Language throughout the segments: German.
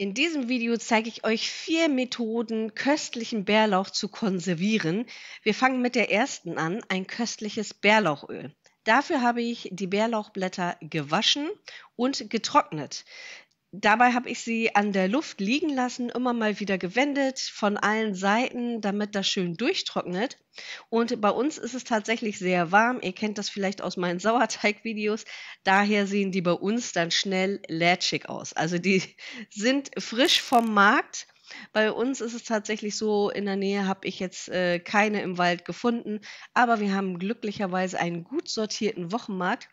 In diesem Video zeige ich euch vier Methoden, köstlichen Bärlauch zu konservieren. Wir fangen mit der ersten an, ein köstliches Bärlauchöl. Dafür habe ich die Bärlauchblätter gewaschen und getrocknet. Dabei habe ich sie an der Luft liegen lassen, immer mal wieder gewendet von allen Seiten, damit das schön durchtrocknet. Und bei uns ist es tatsächlich sehr warm. Ihr kennt das vielleicht aus meinen Sauerteig-Videos. Daher sehen die bei uns dann schnell lätschig aus. Also die sind frisch vom Markt bei uns ist es tatsächlich so, in der Nähe habe ich jetzt äh, keine im Wald gefunden, aber wir haben glücklicherweise einen gut sortierten Wochenmarkt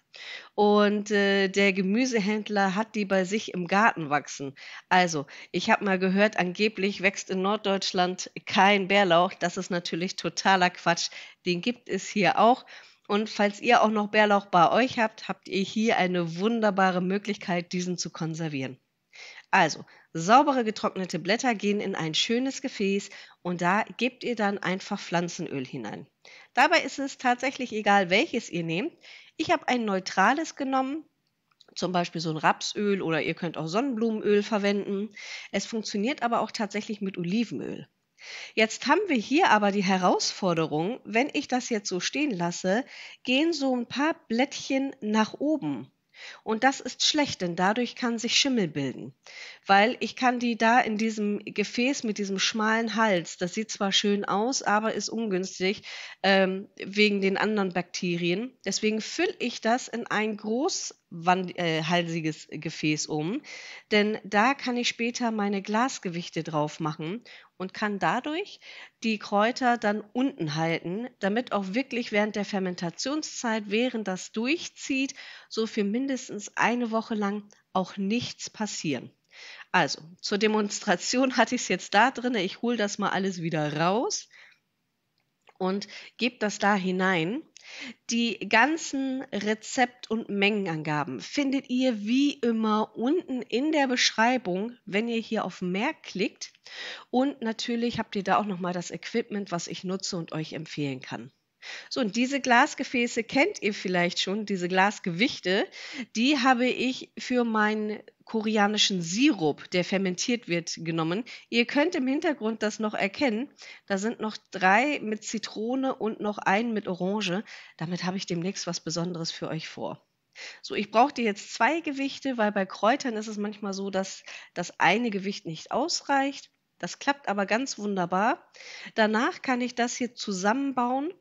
und äh, der Gemüsehändler hat die bei sich im Garten wachsen. Also, ich habe mal gehört, angeblich wächst in Norddeutschland kein Bärlauch. Das ist natürlich totaler Quatsch. Den gibt es hier auch. Und falls ihr auch noch Bärlauch bei euch habt, habt ihr hier eine wunderbare Möglichkeit, diesen zu konservieren. Also, Saubere getrocknete Blätter gehen in ein schönes Gefäß und da gebt ihr dann einfach Pflanzenöl hinein. Dabei ist es tatsächlich egal, welches ihr nehmt. Ich habe ein neutrales genommen, zum Beispiel so ein Rapsöl oder ihr könnt auch Sonnenblumenöl verwenden. Es funktioniert aber auch tatsächlich mit Olivenöl. Jetzt haben wir hier aber die Herausforderung, wenn ich das jetzt so stehen lasse, gehen so ein paar Blättchen nach oben. Und das ist schlecht, denn dadurch kann sich Schimmel bilden weil ich kann die da in diesem Gefäß mit diesem schmalen Hals, das sieht zwar schön aus, aber ist ungünstig ähm, wegen den anderen Bakterien. Deswegen fülle ich das in ein großhalsiges äh, Gefäß um, denn da kann ich später meine Glasgewichte drauf machen und kann dadurch die Kräuter dann unten halten, damit auch wirklich während der Fermentationszeit, während das durchzieht, so für mindestens eine Woche lang auch nichts passieren. Also, zur Demonstration hatte ich es jetzt da drin. Ich hole das mal alles wieder raus und gebe das da hinein. Die ganzen Rezept- und Mengenangaben findet ihr wie immer unten in der Beschreibung, wenn ihr hier auf Mehr klickt. Und natürlich habt ihr da auch nochmal das Equipment, was ich nutze und euch empfehlen kann. So, und diese Glasgefäße kennt ihr vielleicht schon, diese Glasgewichte, die habe ich für meinen koreanischen Sirup, der fermentiert wird, genommen. Ihr könnt im Hintergrund das noch erkennen. Da sind noch drei mit Zitrone und noch einen mit Orange. Damit habe ich demnächst was Besonderes für euch vor. So, ich brauchte jetzt zwei Gewichte, weil bei Kräutern ist es manchmal so, dass das eine Gewicht nicht ausreicht. Das klappt aber ganz wunderbar. Danach kann ich das hier zusammenbauen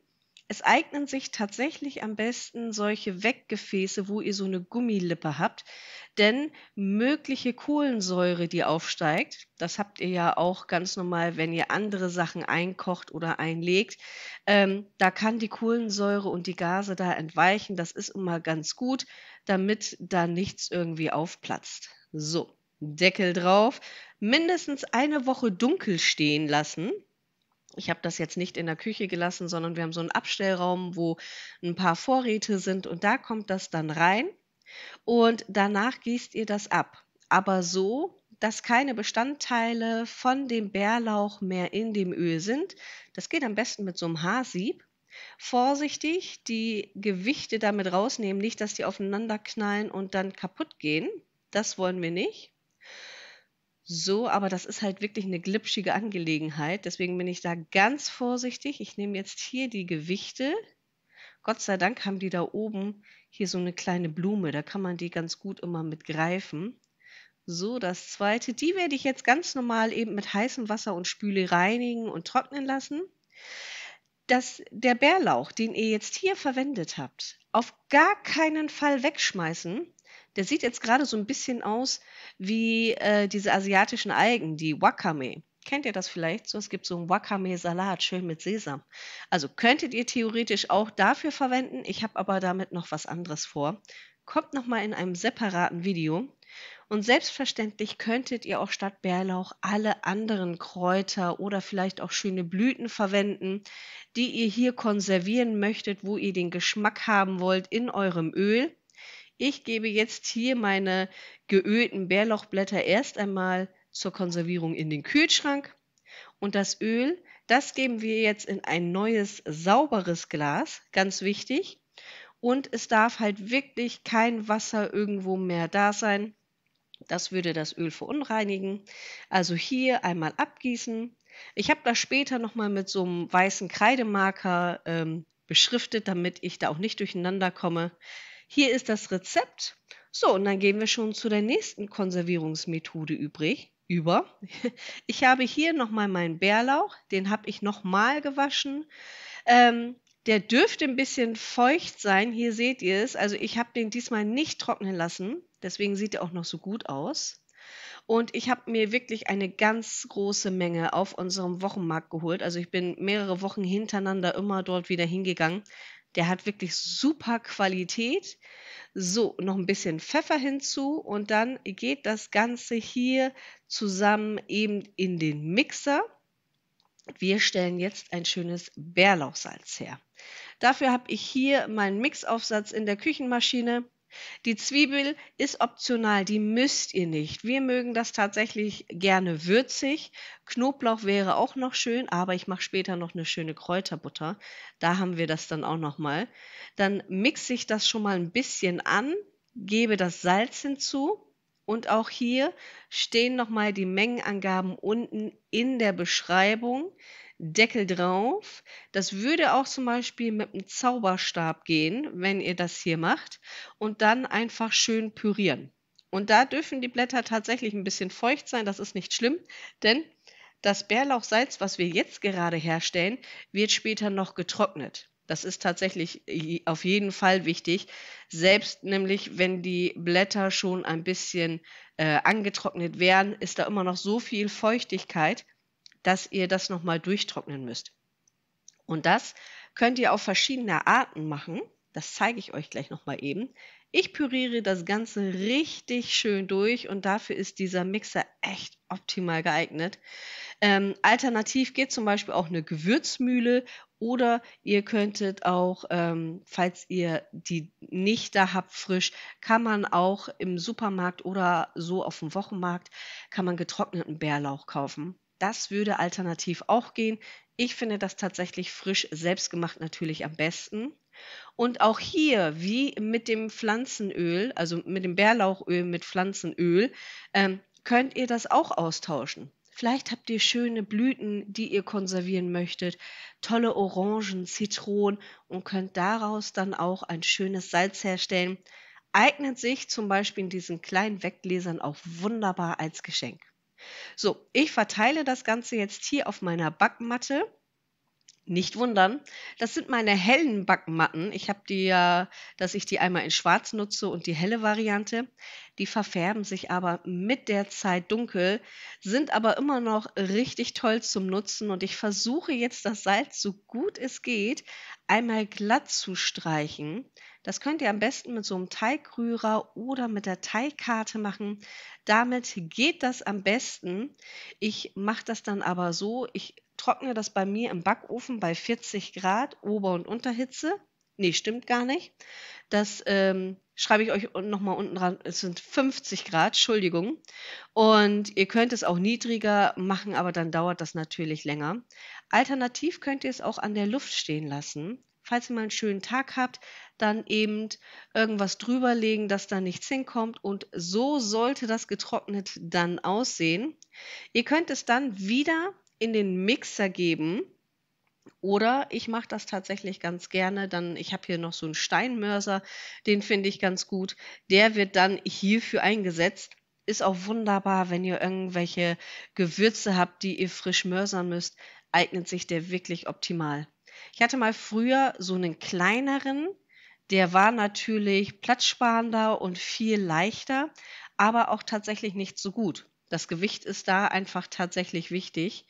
es eignen sich tatsächlich am besten solche Weggefäße, wo ihr so eine Gummilippe habt, denn mögliche Kohlensäure, die aufsteigt, das habt ihr ja auch ganz normal, wenn ihr andere Sachen einkocht oder einlegt, ähm, da kann die Kohlensäure und die Gase da entweichen. Das ist immer ganz gut, damit da nichts irgendwie aufplatzt. So, Deckel drauf, mindestens eine Woche dunkel stehen lassen ich habe das jetzt nicht in der Küche gelassen, sondern wir haben so einen Abstellraum, wo ein paar Vorräte sind und da kommt das dann rein und danach gießt ihr das ab. Aber so, dass keine Bestandteile von dem Bärlauch mehr in dem Öl sind. Das geht am besten mit so einem Haarsieb. Vorsichtig die Gewichte damit rausnehmen, nicht, dass die aufeinander knallen und dann kaputt gehen. Das wollen wir nicht so, aber das ist halt wirklich eine glitschige Angelegenheit. Deswegen bin ich da ganz vorsichtig. Ich nehme jetzt hier die Gewichte. Gott sei Dank haben die da oben hier so eine kleine Blume. Da kann man die ganz gut immer mit greifen. So, das zweite, die werde ich jetzt ganz normal eben mit heißem Wasser und Spüle reinigen und trocknen lassen. Dass der Bärlauch, den ihr jetzt hier verwendet habt, auf gar keinen Fall wegschmeißen, der sieht jetzt gerade so ein bisschen aus wie äh, diese asiatischen Algen, die Wakame. Kennt ihr das vielleicht so? Es gibt so einen Wakame-Salat, schön mit Sesam. Also könntet ihr theoretisch auch dafür verwenden. Ich habe aber damit noch was anderes vor. Kommt nochmal in einem separaten Video. Und selbstverständlich könntet ihr auch statt Bärlauch alle anderen Kräuter oder vielleicht auch schöne Blüten verwenden, die ihr hier konservieren möchtet, wo ihr den Geschmack haben wollt in eurem Öl. Ich gebe jetzt hier meine geölten Bärlauchblätter erst einmal zur Konservierung in den Kühlschrank. Und das Öl, das geben wir jetzt in ein neues, sauberes Glas, ganz wichtig. Und es darf halt wirklich kein Wasser irgendwo mehr da sein. Das würde das Öl verunreinigen. Also hier einmal abgießen. Ich habe das später nochmal mit so einem weißen Kreidemarker ähm, beschriftet, damit ich da auch nicht durcheinander komme. Hier ist das Rezept. So, und dann gehen wir schon zu der nächsten Konservierungsmethode übrig, über. Ich habe hier nochmal meinen Bärlauch, den habe ich nochmal gewaschen. Ähm, der dürfte ein bisschen feucht sein, hier seht ihr es. Also ich habe den diesmal nicht trocknen lassen, deswegen sieht er auch noch so gut aus. Und ich habe mir wirklich eine ganz große Menge auf unserem Wochenmarkt geholt. Also ich bin mehrere Wochen hintereinander immer dort wieder hingegangen. Der hat wirklich super Qualität. So, noch ein bisschen Pfeffer hinzu und dann geht das Ganze hier zusammen eben in den Mixer. Wir stellen jetzt ein schönes Bärlauchsalz her. Dafür habe ich hier meinen Mixaufsatz in der Küchenmaschine. Die Zwiebel ist optional, die müsst ihr nicht. Wir mögen das tatsächlich gerne würzig. Knoblauch wäre auch noch schön, aber ich mache später noch eine schöne Kräuterbutter. Da haben wir das dann auch noch mal. Dann mixe ich das schon mal ein bisschen an, gebe das Salz hinzu und auch hier stehen noch mal die Mengenangaben unten in der Beschreibung. Deckel drauf. Das würde auch zum Beispiel mit einem Zauberstab gehen, wenn ihr das hier macht. Und dann einfach schön pürieren. Und da dürfen die Blätter tatsächlich ein bisschen feucht sein, das ist nicht schlimm, denn das Bärlauchsalz, was wir jetzt gerade herstellen, wird später noch getrocknet. Das ist tatsächlich auf jeden Fall wichtig, selbst nämlich wenn die Blätter schon ein bisschen äh, angetrocknet werden, ist da immer noch so viel Feuchtigkeit, dass ihr das nochmal durchtrocknen müsst. Und das könnt ihr auf verschiedene Arten machen. Das zeige ich euch gleich nochmal eben. Ich püriere das Ganze richtig schön durch und dafür ist dieser Mixer echt optimal geeignet. Ähm, alternativ geht zum Beispiel auch eine Gewürzmühle oder ihr könntet auch, ähm, falls ihr die nicht da habt frisch, kann man auch im Supermarkt oder so auf dem Wochenmarkt, kann man getrockneten Bärlauch kaufen. Das würde alternativ auch gehen. Ich finde das tatsächlich frisch selbstgemacht natürlich am besten. Und auch hier, wie mit dem Pflanzenöl, also mit dem Bärlauchöl, mit Pflanzenöl, ähm, könnt ihr das auch austauschen. Vielleicht habt ihr schöne Blüten, die ihr konservieren möchtet, tolle Orangen, Zitronen und könnt daraus dann auch ein schönes Salz herstellen. Eignet sich zum Beispiel in diesen kleinen Weggläsern auch wunderbar als Geschenk. So, ich verteile das Ganze jetzt hier auf meiner Backmatte. Nicht wundern, das sind meine hellen Backmatten. Ich habe die ja, dass ich die einmal in schwarz nutze und die helle Variante. Die verfärben sich aber mit der Zeit dunkel, sind aber immer noch richtig toll zum Nutzen und ich versuche jetzt das Salz so gut es geht einmal glatt zu streichen, das könnt ihr am besten mit so einem Teigrührer oder mit der Teigkarte machen. Damit geht das am besten. Ich mache das dann aber so, ich trockne das bei mir im Backofen bei 40 Grad Ober- und Unterhitze. Nee, stimmt gar nicht. Das ähm, schreibe ich euch nochmal unten dran. Es sind 50 Grad, Entschuldigung. Und ihr könnt es auch niedriger machen, aber dann dauert das natürlich länger. Alternativ könnt ihr es auch an der Luft stehen lassen falls ihr mal einen schönen Tag habt, dann eben irgendwas drüberlegen, dass da nichts hinkommt. Und so sollte das getrocknet dann aussehen. Ihr könnt es dann wieder in den Mixer geben. Oder ich mache das tatsächlich ganz gerne. Dann, ich habe hier noch so einen Steinmörser, den finde ich ganz gut. Der wird dann hierfür eingesetzt. Ist auch wunderbar, wenn ihr irgendwelche Gewürze habt, die ihr frisch mörsern müsst, eignet sich der wirklich optimal. Ich hatte mal früher so einen kleineren, der war natürlich platzsparender und viel leichter, aber auch tatsächlich nicht so gut. Das Gewicht ist da einfach tatsächlich wichtig.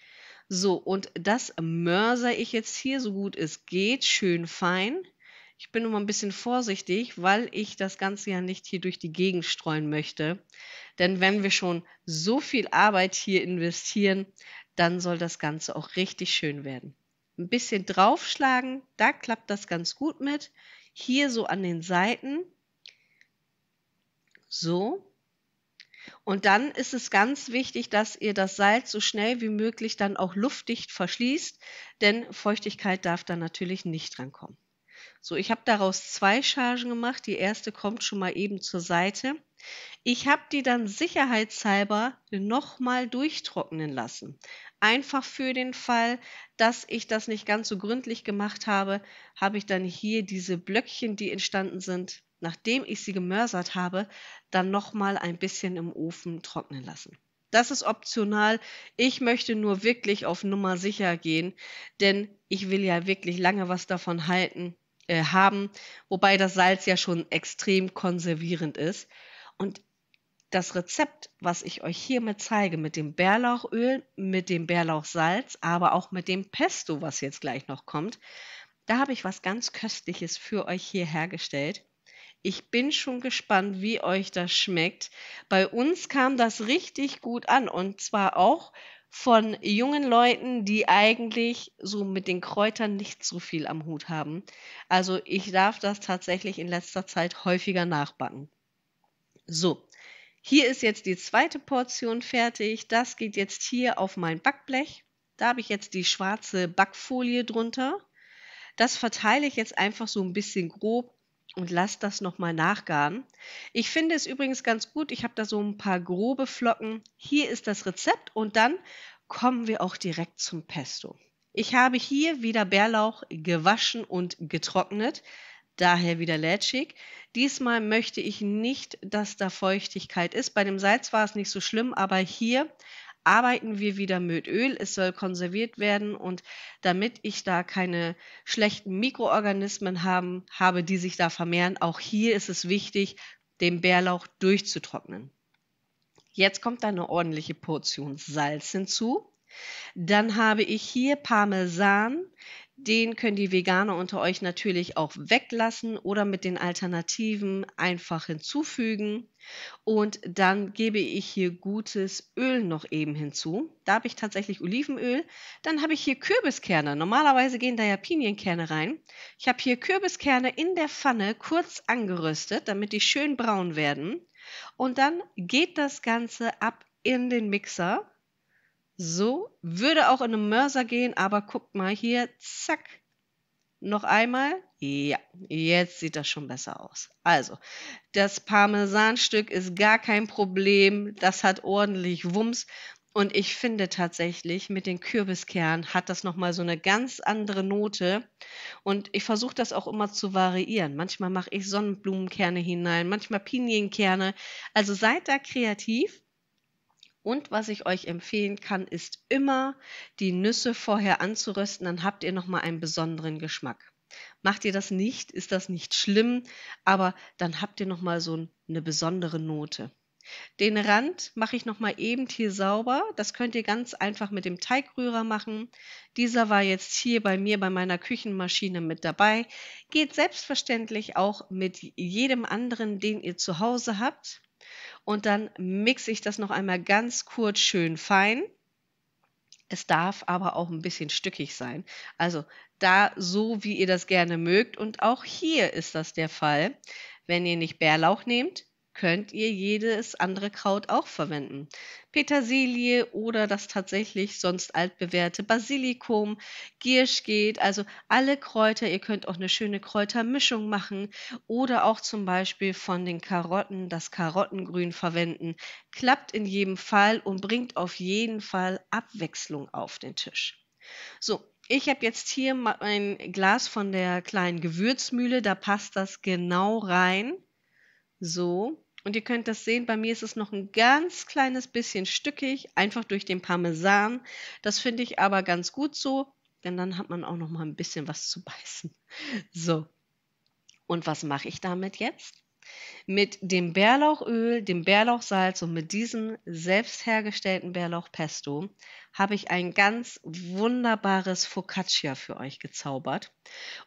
So, und das mörser ich jetzt hier so gut es geht, schön fein. Ich bin immer ein bisschen vorsichtig, weil ich das Ganze ja nicht hier durch die Gegend streuen möchte. Denn wenn wir schon so viel Arbeit hier investieren, dann soll das Ganze auch richtig schön werden ein bisschen draufschlagen, da klappt das ganz gut mit. Hier so an den Seiten. So. Und dann ist es ganz wichtig, dass ihr das Salz so schnell wie möglich dann auch luftdicht verschließt, denn Feuchtigkeit darf da natürlich nicht dran kommen. So, ich habe daraus zwei Chargen gemacht. Die erste kommt schon mal eben zur Seite. Ich habe die dann sicherheitshalber nochmal durchtrocknen lassen. Einfach für den Fall, dass ich das nicht ganz so gründlich gemacht habe, habe ich dann hier diese Blöckchen, die entstanden sind, nachdem ich sie gemörsert habe, dann nochmal ein bisschen im Ofen trocknen lassen. Das ist optional. Ich möchte nur wirklich auf Nummer sicher gehen, denn ich will ja wirklich lange was davon halten, äh, haben, wobei das Salz ja schon extrem konservierend ist. Und das Rezept, was ich euch hiermit zeige, mit dem Bärlauchöl, mit dem Bärlauchsalz, aber auch mit dem Pesto, was jetzt gleich noch kommt, da habe ich was ganz Köstliches für euch hier hergestellt. Ich bin schon gespannt, wie euch das schmeckt. Bei uns kam das richtig gut an und zwar auch von jungen Leuten, die eigentlich so mit den Kräutern nicht so viel am Hut haben. Also ich darf das tatsächlich in letzter Zeit häufiger nachbacken. So, hier ist jetzt die zweite Portion fertig. Das geht jetzt hier auf mein Backblech. Da habe ich jetzt die schwarze Backfolie drunter. Das verteile ich jetzt einfach so ein bisschen grob und lasse das nochmal nachgaren. Ich finde es übrigens ganz gut. Ich habe da so ein paar grobe Flocken. Hier ist das Rezept und dann kommen wir auch direkt zum Pesto. Ich habe hier wieder Bärlauch gewaschen und getrocknet daher wieder lätschig. Diesmal möchte ich nicht, dass da Feuchtigkeit ist. Bei dem Salz war es nicht so schlimm, aber hier arbeiten wir wieder mit Öl. Es soll konserviert werden und damit ich da keine schlechten Mikroorganismen haben, habe, die sich da vermehren, auch hier ist es wichtig, den Bärlauch durchzutrocknen. Jetzt kommt da eine ordentliche Portion Salz hinzu. Dann habe ich hier Parmesan, den können die Veganer unter euch natürlich auch weglassen oder mit den Alternativen einfach hinzufügen. Und dann gebe ich hier gutes Öl noch eben hinzu. Da habe ich tatsächlich Olivenöl. Dann habe ich hier Kürbiskerne. Normalerweise gehen da ja Pinienkerne rein. Ich habe hier Kürbiskerne in der Pfanne kurz angeröstet, damit die schön braun werden. Und dann geht das Ganze ab in den Mixer so, würde auch in einem Mörser gehen, aber guckt mal hier, zack. Noch einmal. Ja, jetzt sieht das schon besser aus. Also, das Parmesanstück ist gar kein Problem. Das hat ordentlich Wumms. Und ich finde tatsächlich, mit den Kürbiskernen hat das nochmal so eine ganz andere Note. Und ich versuche das auch immer zu variieren. Manchmal mache ich Sonnenblumenkerne hinein, manchmal Pinienkerne. Also seid da kreativ und was ich euch empfehlen kann, ist immer die Nüsse vorher anzurösten, dann habt ihr nochmal einen besonderen Geschmack. Macht ihr das nicht, ist das nicht schlimm, aber dann habt ihr nochmal so eine besondere Note. Den Rand mache ich nochmal eben hier sauber. Das könnt ihr ganz einfach mit dem Teigrührer machen. Dieser war jetzt hier bei mir bei meiner Küchenmaschine mit dabei. Geht selbstverständlich auch mit jedem anderen, den ihr zu Hause habt. Und dann mixe ich das noch einmal ganz kurz schön fein. Es darf aber auch ein bisschen stückig sein. Also da so, wie ihr das gerne mögt. Und auch hier ist das der Fall. Wenn ihr nicht Bärlauch nehmt, könnt ihr jedes andere Kraut auch verwenden. Petersilie oder das tatsächlich sonst altbewährte Basilikum, Giersch geht, also alle Kräuter. Ihr könnt auch eine schöne Kräutermischung machen oder auch zum Beispiel von den Karotten das Karottengrün verwenden. Klappt in jedem Fall und bringt auf jeden Fall Abwechslung auf den Tisch. So, ich habe jetzt hier mein Glas von der kleinen Gewürzmühle, da passt das genau rein. So. Und ihr könnt das sehen, bei mir ist es noch ein ganz kleines bisschen stückig, einfach durch den Parmesan. Das finde ich aber ganz gut so, denn dann hat man auch noch mal ein bisschen was zu beißen. So, und was mache ich damit jetzt? mit dem Bärlauchöl, dem Bärlauchsalz und mit diesem selbst hergestellten Bärlauchpesto habe ich ein ganz wunderbares Focaccia für euch gezaubert.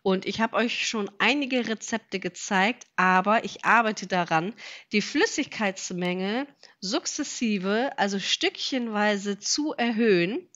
Und ich habe euch schon einige Rezepte gezeigt, aber ich arbeite daran, die Flüssigkeitsmenge sukzessive, also stückchenweise zu erhöhen,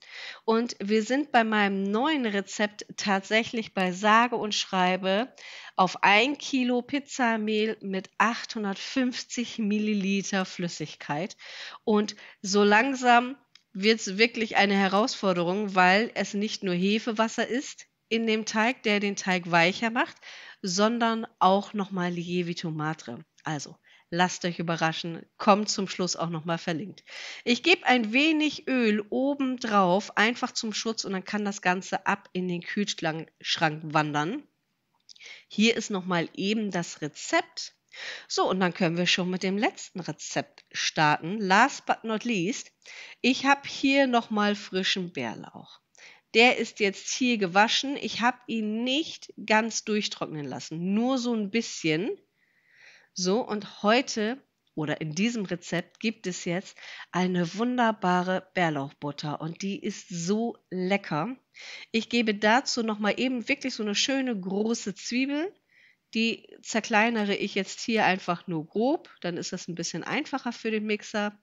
und wir sind bei meinem neuen Rezept tatsächlich bei sage und schreibe auf ein Kilo Pizzamehl mit 850 Milliliter Flüssigkeit. Und so langsam wird es wirklich eine Herausforderung, weil es nicht nur Hefewasser ist in dem Teig, der den Teig weicher macht, sondern auch nochmal Lievitomatre. Also Lasst euch überraschen, kommt zum Schluss auch nochmal verlinkt. Ich gebe ein wenig Öl oben drauf, einfach zum Schutz und dann kann das Ganze ab in den Kühlschrank wandern. Hier ist nochmal eben das Rezept. So, und dann können wir schon mit dem letzten Rezept starten. Last but not least, ich habe hier nochmal frischen Bärlauch. Der ist jetzt hier gewaschen. Ich habe ihn nicht ganz durchtrocknen lassen, nur so ein bisschen. So, und heute oder in diesem Rezept gibt es jetzt eine wunderbare Bärlauchbutter und die ist so lecker. Ich gebe dazu nochmal eben wirklich so eine schöne große Zwiebel, die zerkleinere ich jetzt hier einfach nur grob, dann ist das ein bisschen einfacher für den Mixer.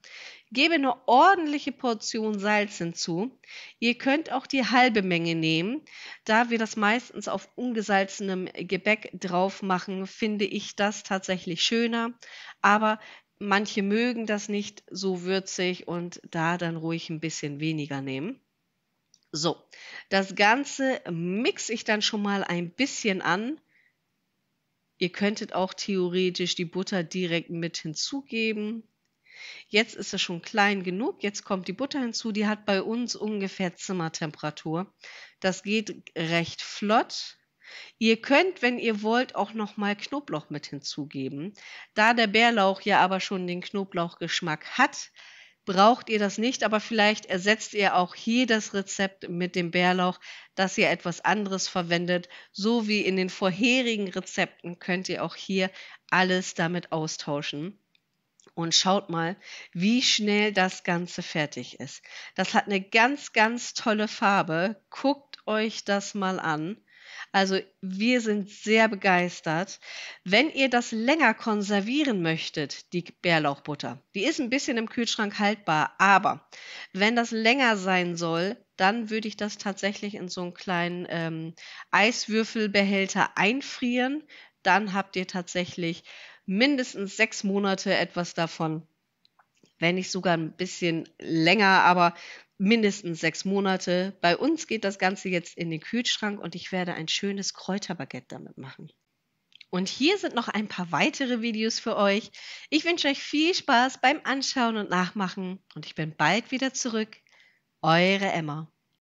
Gebe eine ordentliche Portion Salz hinzu. Ihr könnt auch die halbe Menge nehmen. Da wir das meistens auf ungesalzenem Gebäck drauf machen, finde ich das tatsächlich schöner. Aber manche mögen das nicht so würzig und da dann ruhig ein bisschen weniger nehmen. So, das Ganze mixe ich dann schon mal ein bisschen an Ihr könntet auch theoretisch die Butter direkt mit hinzugeben. Jetzt ist es schon klein genug. Jetzt kommt die Butter hinzu. Die hat bei uns ungefähr Zimmertemperatur. Das geht recht flott. Ihr könnt, wenn ihr wollt, auch nochmal Knoblauch mit hinzugeben. Da der Bärlauch ja aber schon den Knoblauchgeschmack hat, braucht ihr das nicht, aber vielleicht ersetzt ihr auch hier das Rezept mit dem Bärlauch, dass ihr etwas anderes verwendet. So wie in den vorherigen Rezepten könnt ihr auch hier alles damit austauschen. Und schaut mal, wie schnell das Ganze fertig ist. Das hat eine ganz, ganz tolle Farbe. Guckt euch das mal an. Also wir sind sehr begeistert. Wenn ihr das länger konservieren möchtet, die Bärlauchbutter, die ist ein bisschen im Kühlschrank haltbar, aber wenn das länger sein soll, dann würde ich das tatsächlich in so einen kleinen ähm, Eiswürfelbehälter einfrieren. Dann habt ihr tatsächlich mindestens sechs Monate etwas davon wenn nicht sogar ein bisschen länger, aber mindestens sechs Monate. Bei uns geht das Ganze jetzt in den Kühlschrank und ich werde ein schönes Kräuterbaguette damit machen. Und hier sind noch ein paar weitere Videos für euch. Ich wünsche euch viel Spaß beim Anschauen und Nachmachen und ich bin bald wieder zurück. Eure Emma.